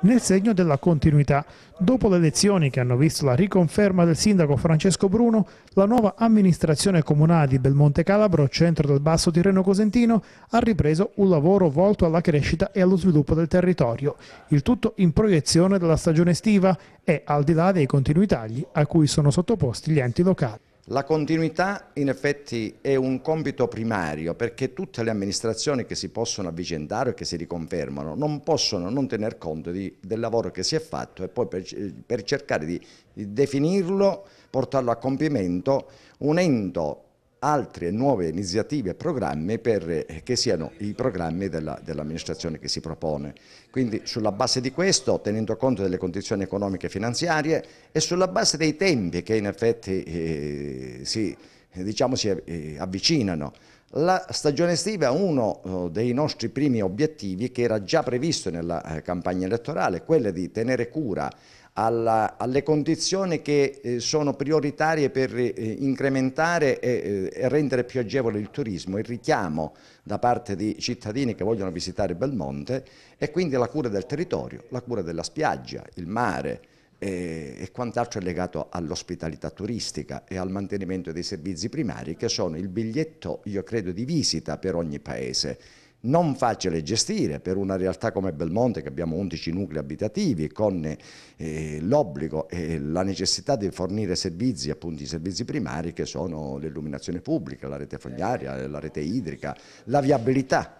nel segno della continuità. Dopo le elezioni che hanno visto la riconferma del sindaco Francesco Bruno, la nuova amministrazione comunale di Belmonte Calabro, centro del Basso Tirreno Cosentino, ha ripreso un lavoro volto alla crescita e allo sviluppo del territorio, il tutto in proiezione della stagione estiva e al di là dei continui tagli a cui sono sottoposti gli enti locali. La continuità in effetti è un compito primario perché tutte le amministrazioni che si possono avvicendare o che si riconfermano non possono non tener conto di, del lavoro che si è fatto e poi per, per cercare di, di definirlo, portarlo a compimento, unendo altre nuove iniziative e programmi per, eh, che siano i programmi dell'amministrazione dell che si propone. Quindi sulla base di questo, tenendo conto delle condizioni economiche e finanziarie e sulla base dei tempi che in effetti eh, si, diciamo, si eh, avvicinano, la stagione estiva è uno eh, dei nostri primi obiettivi che era già previsto nella eh, campagna elettorale, quello di tenere cura alla, alle condizioni che eh, sono prioritarie per incrementare e, eh, rendere più agevole il turismo, il richiamo da parte di cittadini che vogliono visitare Belmonte e quindi la cura del territorio, la cura della spiaggia, il mare, e, e quant'altro è legato all'ospitalità turistica e al mantenimento dei servizi primari che sono il biglietto, io credo, di visita per ogni paese non facile gestire per una realtà come Belmonte che abbiamo 11 nuclei abitativi con eh, l'obbligo e la necessità di fornire servizi, appunto i servizi primari che sono l'illuminazione pubblica, la rete fognaria, la rete idrica, la viabilità